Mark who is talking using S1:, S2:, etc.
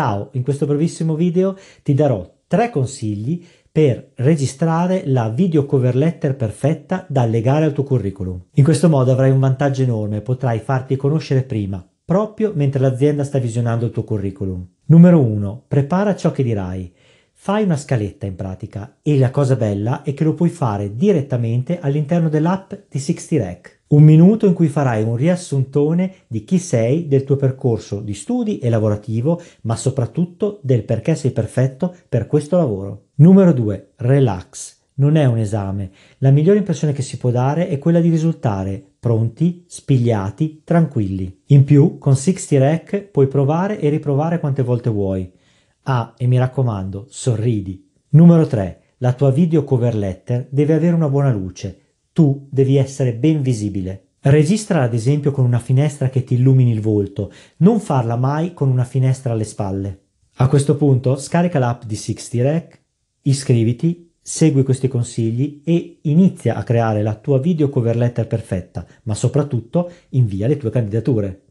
S1: Ciao, in questo brevissimo video ti darò tre consigli per registrare la video cover letter perfetta da allegare al tuo curriculum. In questo modo avrai un vantaggio enorme, potrai farti conoscere prima, proprio mentre l'azienda sta visionando il tuo curriculum. Numero 1. Prepara ciò che dirai. Fai una scaletta in pratica e la cosa bella è che lo puoi fare direttamente all'interno dell'app di 60 Rec. Un minuto in cui farai un riassuntone di chi sei, del tuo percorso di studi e lavorativo, ma soprattutto del perché sei perfetto per questo lavoro. Numero 2. Relax. Non è un esame. La migliore impressione che si può dare è quella di risultare pronti, spigliati, tranquilli. In più, con 60 Rec puoi provare e riprovare quante volte vuoi. Ah, e mi raccomando, sorridi. Numero 3. La tua video cover letter deve avere una buona luce. Tu devi essere ben visibile. Registra ad esempio con una finestra che ti illumini il volto, non farla mai con una finestra alle spalle. A questo punto scarica l'app di 60 Rec, iscriviti, segui questi consigli e inizia a creare la tua video cover letter perfetta, ma soprattutto invia le tue candidature.